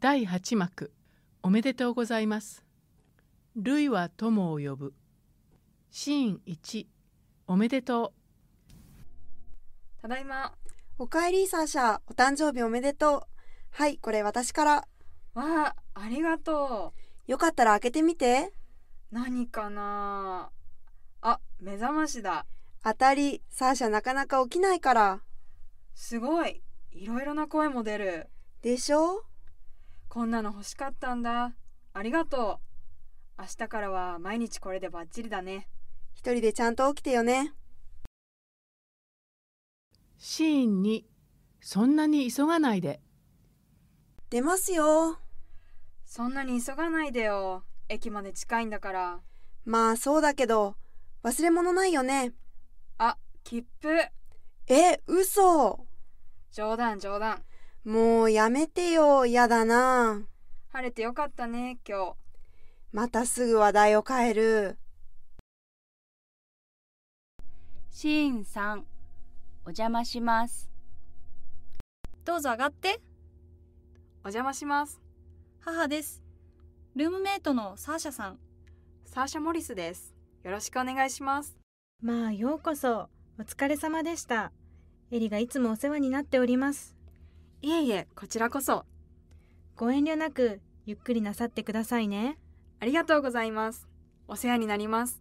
第8幕おめでとうございます。類は友を呼ぶ。シーン1おめでとう。ただいま。おかえりサーシャ、お誕生日おめでとう。はい、これ私から。わあ、ありがとう。よかったら開けてみて。何かなあ、目覚ましだ。当たり、サーシャなかなか起きないから。すごい。いろいろな声も出る。でしょこんなの欲しかったんだ。ありがとう。明日からは毎日これでバッチリだね。一人でちゃんと起きてよね。シーンにそんなに急がないで。出ますよ。そんなに急がないでよ。駅まで近いんだから。まあそうだけど、忘れ物ないよね。あ、切符。え、嘘。冗談冗談。もうやめてよ、やだな。晴れてよかったね、今日。またすぐ話題を変える。シーンさん、お邪魔します。どうぞ上がって。お邪魔します。母です。ルームメイトのサーシャさん。サーシャ・モリスです。よろしくお願いします。まあ、ようこそ。お疲れ様でした。エリがいつもお世話になっております。いえいえこちらこそご遠慮なくゆっくりなさってくださいねありがとうございますお世話になります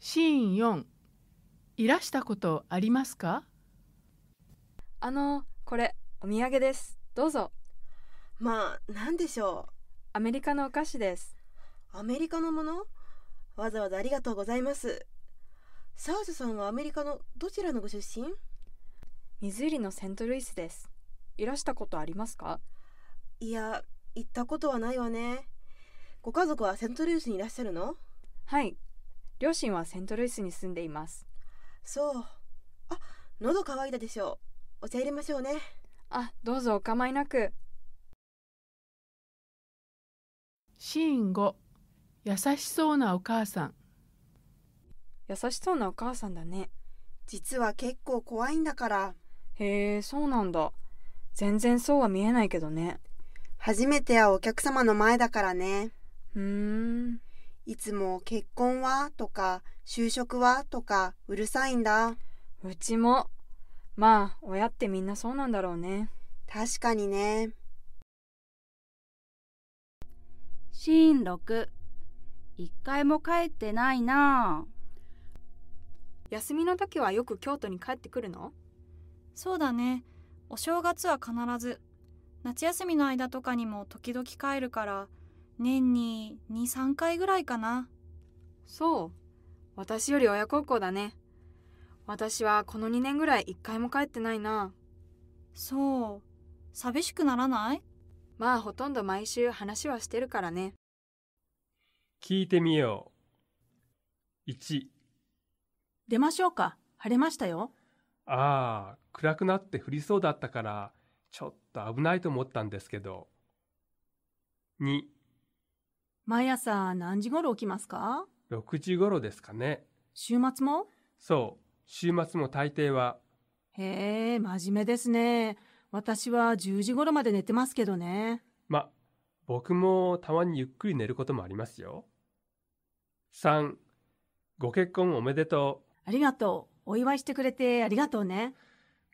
シーン4いらしたことありますかあのこれお土産ですどうぞまあ何でしょうアメリカのお菓子ですアメリカのものわざわざありがとうございますサウジさんはアメリカのどちらのご出身ミズーリのセントルイスですいらしたことありますかいや行ったことはないわねご家族はセントルイスにいらっしゃるのはい両親はセントルイスに住んでいますそうあ喉乾いたでしょうお茶入れましょうねあどうぞお構いなくシーン5優しそうなお母さん優しそうなお母さんだね実は結構怖いんだからへえ、そうなんだ。全然そうは見えないけどね。初めてはお客様の前だからね。うーん。いつも結婚はとか、就職はとか、うるさいんだ。うちも。まあ、親ってみんなそうなんだろうね。確かにね。シーン6。一回も帰ってないな休みの時はよく京都に帰ってくるのそうだね。お正月は必ず。夏休みの間とかにも時々帰るから、年に2、3回ぐらいかな。そう。私より親孝行だね。私はこの2年ぐらい1回も帰ってないな。そう。寂しくならないまあほとんど毎週話はしてるからね。聞いてみよう。1出ましょうか。晴れましたよ。ああ、暗くなって降りそうだったから、ちょっと危ないと思ったんですけど。2、毎朝何時頃起きますか ?6 時頃ですかね。週末もそう、週末も大抵は。へえ、真面目ですね。私は10時頃まで寝てますけどね。ま、僕もたまにゆっくり寝ることもありますよ。3、ご結婚おめでとう。ありがとう。お祝いしてくれてありがとうね。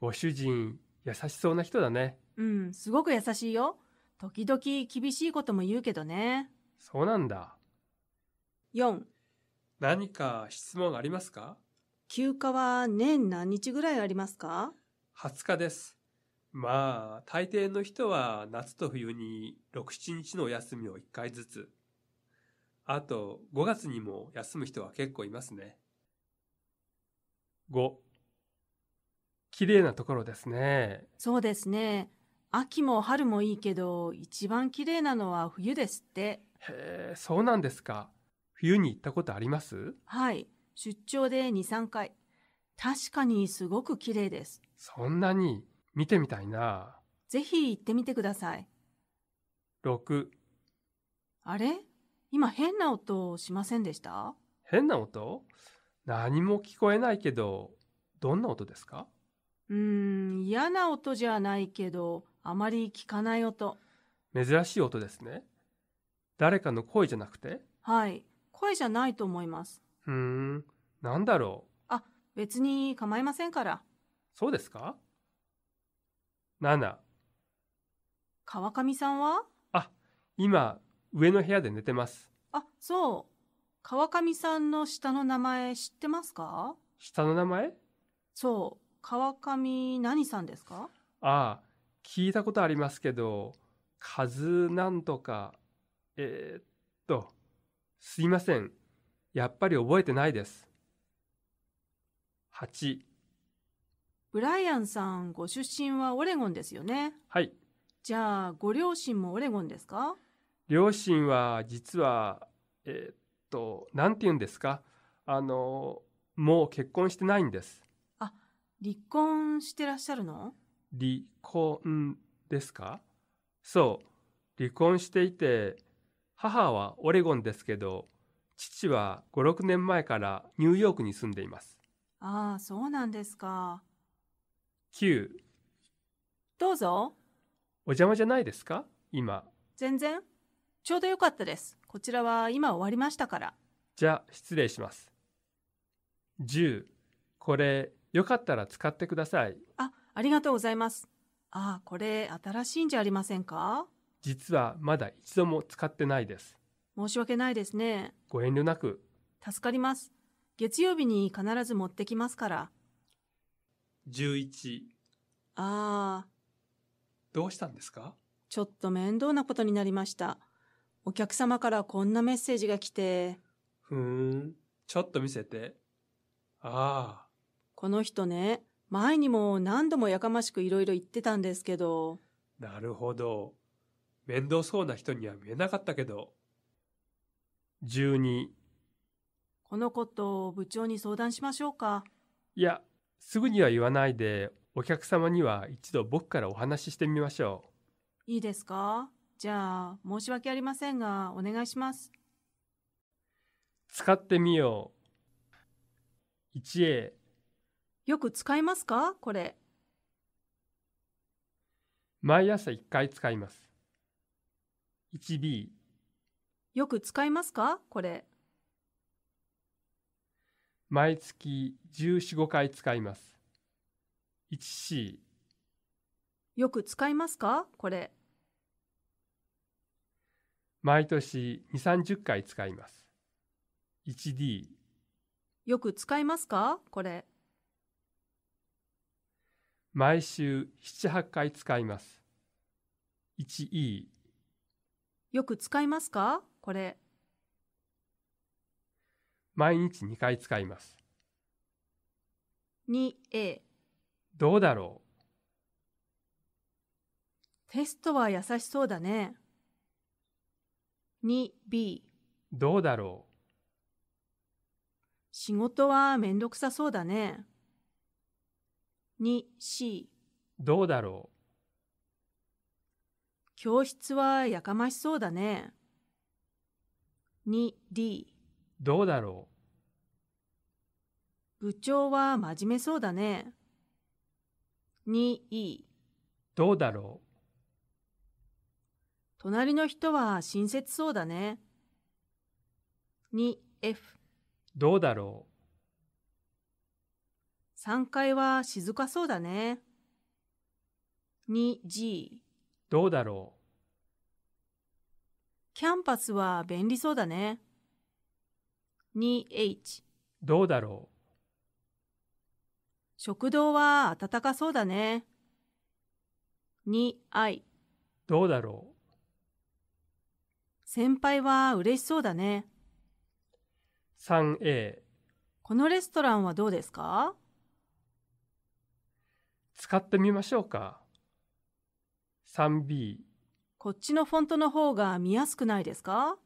ご主人、優しそうな人だね。うん、すごく優しいよ。時々厳しいことも言うけどね。そうなんだ。4。何か質問ありますか休暇は年何日ぐらいありますか ?20 日です。まあ、大抵の人は夏と冬に6、7日のお休みを1回ずつ。あと、5月にも休む人は結構いますね。5綺麗なところですねそうですね秋も春もいいけど一番綺麗なのは冬ですってへえそうなんですか冬に行ったことありますはい出張で23回確かにすごく綺麗ですそんなに見てみたいなぜひ行ってみてください6あれ今変な音しませんでした変な音何も聞こえないけど、どんな音ですかうん、嫌な音じゃないけど、あまり聞かない音。珍しい音ですね。誰かの声じゃなくてはい、声じゃないと思います。うん、なんだろう。あ、別に構いませんから。そうですか ?7。川上さんはあ、今、上の部屋で寝てます。あ、そう。川上さんの下の名前知ってますか下の名前そう、川上何さんですかああ、聞いたことありますけど、数なんとか、えー、っと、すいません。やっぱり覚えてないです。8。ブライアンさん、ご出身はオレゴンですよね。はい。じゃあ、ご両親もオレゴンですか両親は、実は、えー、っとんて言うんですかあのもう結婚してないんです。あ離婚してらっしゃるの離婚ですかそう離婚していて母はオレゴンですけど父は五六年前からニューヨークに住んでいます。ああそうなんですか。九。どうぞ。お邪魔じゃないですか今。全然。ちょうどよかったです。こちらは今終わりましたから。じゃあ失礼します。10これよかったら使ってください。あ、ありがとうございます。あこれ新しいんじゃありませんか実はまだ一度も使ってないです。申し訳ないですね。ご遠慮なく。助かります。月曜日に必ず持ってきますから。11ああ。どうしたんですかちょっと面倒なことになりました。お客様からこんなメッセージが来て。ふーん、ちょっと見せて。ああ。この人ね、前にも何度もやかましくいろいろ言ってたんですけど。なるほど。面倒そうな人には見えなかったけど。12。このことを部長に相談しましょうか。いや、すぐには言わないで、お客様には一度僕からお話ししてみましょう。いいですかじゃあ、申し訳ありませんが、お願いします。使ってみよう。一 a よく使いますかこれ。毎朝一回使います。1B、よく使いますかこれ。毎月十四五回使います。1C、よく使いますかこれ。毎年2、30回使います。1D。よく使いますかこれ。毎週7、8回使います。1E。よく使いますかこれ。毎日2回使います。2A。どうだろうテストは優しそうだね。2B どうだろう仕事はめんどくさそうだね。2C どうだろう教室はやかましそうだね。2D どうだろう部長は真面目そうだね。2E どうだろう隣の人は親切そうだね。2F どうだろう ?3 階は静かそうだね。2G どうだろうキャンパスは便利そうだね。2H どうだろう食堂は暖かそうだね。2i どうだろう先輩は嬉しそうだね。3A このレストランはどうですか使ってみましょうか。3B こっちのフォントの方が見やすくないですか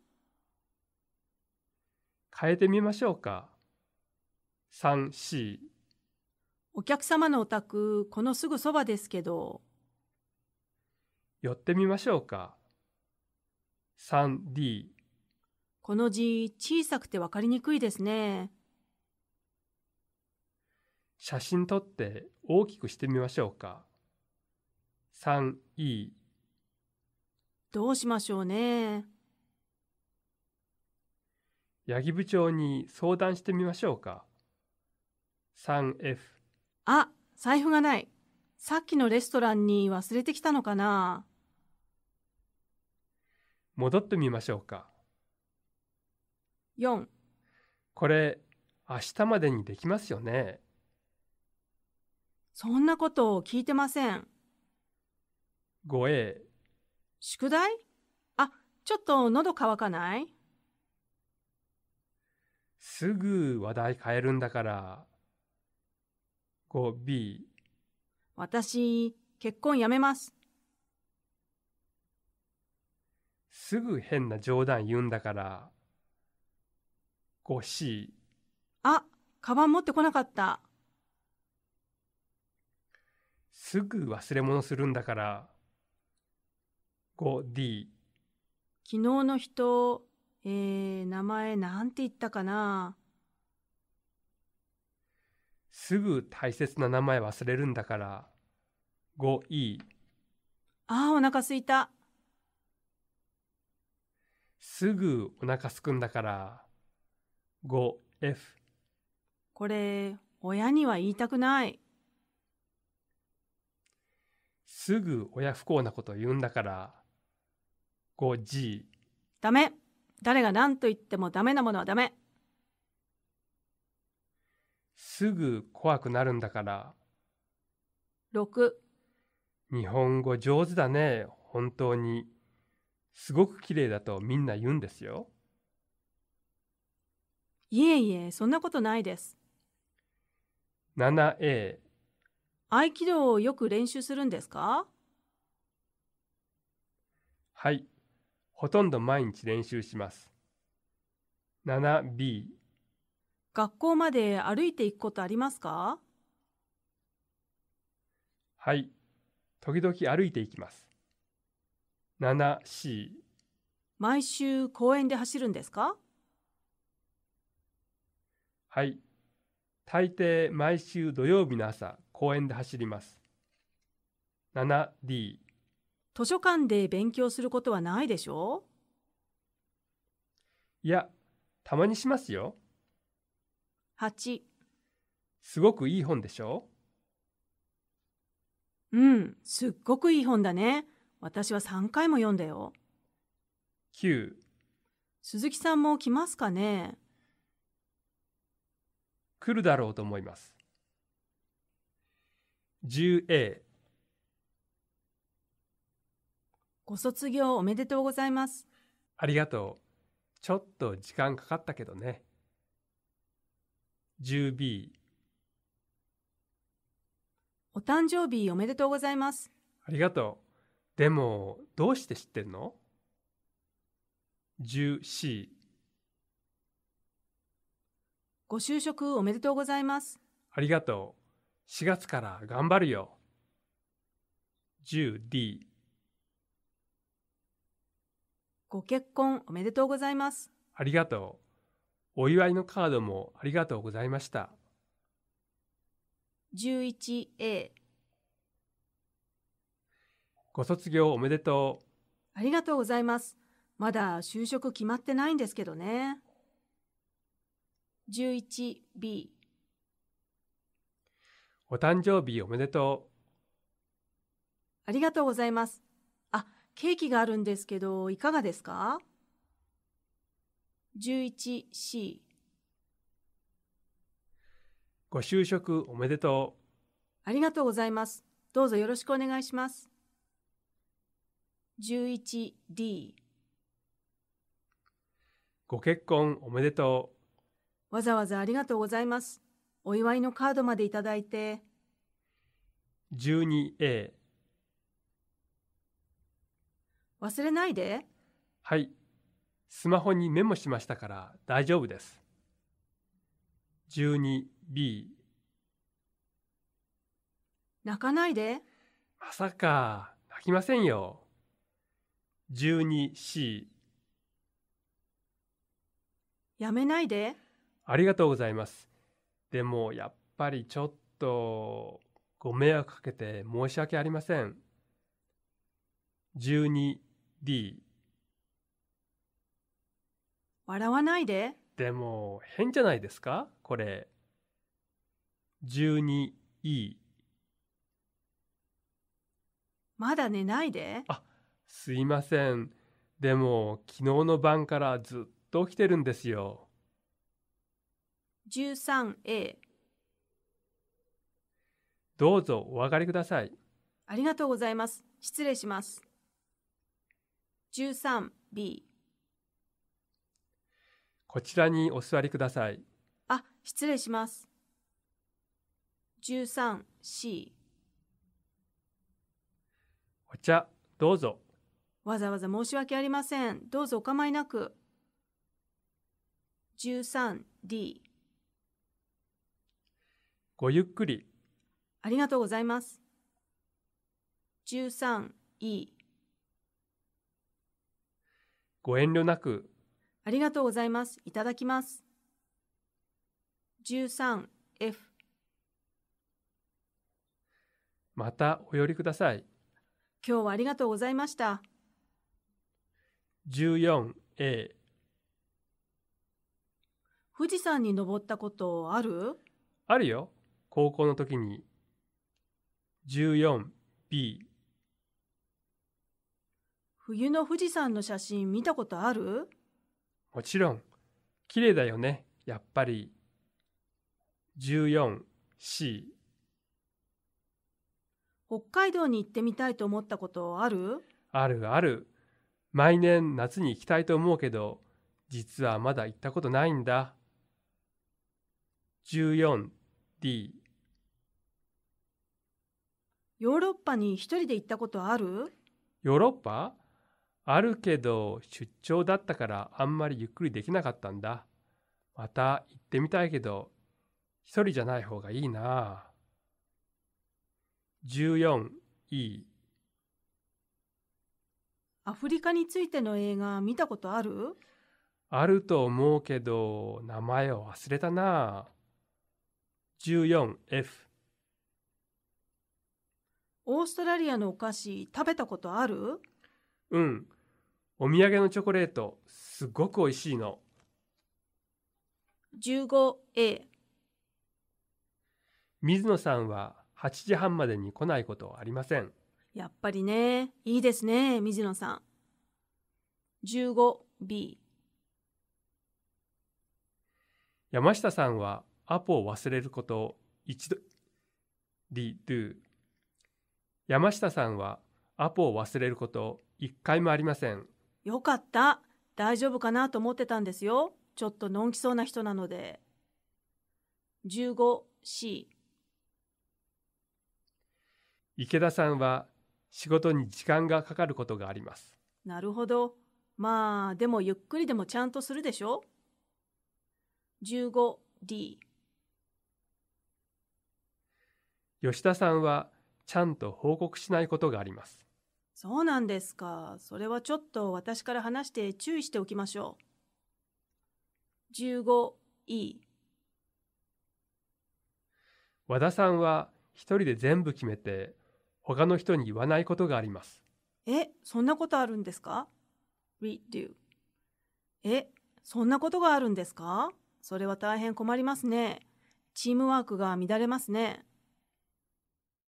変えてみましょうか。3C お客様のお宅、このすぐそばですけど。寄ってみましょうか。3D この字小さくてわかりにくいですね。写真撮って大きくしてみましょうか。3E どうしましょうね。八木部長に相談してみましょうか。3F あ、財布がない。さっきのレストランに忘れてきたのかな。戻ってみましょうか。4これ明日までにできますよね。そんなことを聞いてません。5A 宿題あちょっと喉乾かないすぐ話題変えるんだから。5B 私結婚やめます。すぐ変な冗談言うんだから。ごしい。あ、カバン持ってこなかった。すぐ忘れ物するんだから。5D。昨日の人、えー、名前なんて言ったかな。すぐ大切な名前忘れるんだから。5E。ああ、お腹すいた。すぐお腹すくんだから。5F。これ、親には言いたくない。すぐ親不幸なこと言うんだから。5G。ダメ。誰が何と言ってもダメなものはダメ。すぐ怖くなるんだから。6日本語上手だね、本当に。すごく綺麗だとみんな言うんですよ。いえいえ、そんなことないです。7A 合気道をよく練習するんですかはい、ほとんど毎日練習します。7B 学校まで歩いていくことありますかはい、時々歩いていきます。7C 毎週公園で走るんですかはい。大抵毎週土曜日の朝、公園で走ります。7D 図書館で勉強することはないでしょういや、たまにしますよ。8すごくいい本でしょううん、すっごくいい本だね。私は3回も読んだよ。9鈴木さんも来ますかね来るだろうと思います。10A ご卒業おめでとうございます。ありがとう。ちょっと時間かかったけどね。10B お誕生日おめでとうございます。ありがとう。でもどうして知ってんの ?14 ご就職おめでとうございますありがとう4月から頑張るよ 10D ご結婚おめでとうございますありがとうお祝いのカードもありがとうございました 11A ご卒業おめでとう。ありがとうございます。まだ就職決まってないんですけどね。11B お誕生日おめでとう。ありがとうございます。あ、ケーキがあるんですけど、いかがですか ?11C ご就職おめでとう。ありがとうございます。どうぞよろしくお願いします。11D ご結婚おめでとうわざわざありがとうございますお祝いのカードまでいただいて 12A 忘れないではいスマホにメモしましたから大丈夫です 12B 泣かないでまさか泣きませんよ 12C やめないでありがとうございますでもやっぱりちょっとご迷惑かけて申し訳ありません 12D 笑わないででも変じゃないですかこれ 12E まだ寝ないであすいません。でも、昨日の晩からずっと起きてるんですよ。13A どうぞお上がりください。ありがとうございます。失礼します。13B こちらにお座りください。あ、失礼します。13C お茶、どうぞ。わざわざ申し訳ありません。どうぞお構いなく。13D ごゆっくり。ありがとうございます。13E ご遠慮なく。ありがとうございます。いただきます。13F またお寄りください。今日はありがとうございました。14A 富士山に登ったことあるあるよ高校の時に 14B 冬の富士山の写真見たことあるもちろん綺麗だよねやっぱり 14C 北海道に行ってみたいと思ったことあるあるある毎年夏に行きたいと思うけど、実はまだ行ったことないんだ。14D ヨーロッパに一人で行ったことあるヨーロッパあるけど出張だったからあんまりゆっくりできなかったんだ。また行ってみたいけど一人じゃない方がいいな。14E アフリカについての映画見たことあるあると思うけど、名前を忘れたな。14F。オーストラリアのお菓子食べたことあるうん。お土産のチョコレート、すごく美味しいの。15A。水野さんは8時半までに来ないことありません。やっぱりね、いいですね、水野さん。15B 山下さんはアポを忘れることを一度、リドゥ。山下さんはアポを忘れること一回もありません。よかった。大丈夫かなと思ってたんですよ。ちょっとのんきそうな人なので。15C 池田さんは仕事に時間がかかることがあります。なるほど。まあ、でもゆっくりでもちゃんとするでしょ ?15D 吉田さんはちゃんと報告しないことがあります。そうなんですか。それはちょっと私から話して注意しておきましょう。15E 和田さんは一人で全部決めて他の人に言わないことがあります。え、そんなことあるんですか ?redo。え、そんなことがあるんですかそれは大変困りますね。チームワークが乱れますね。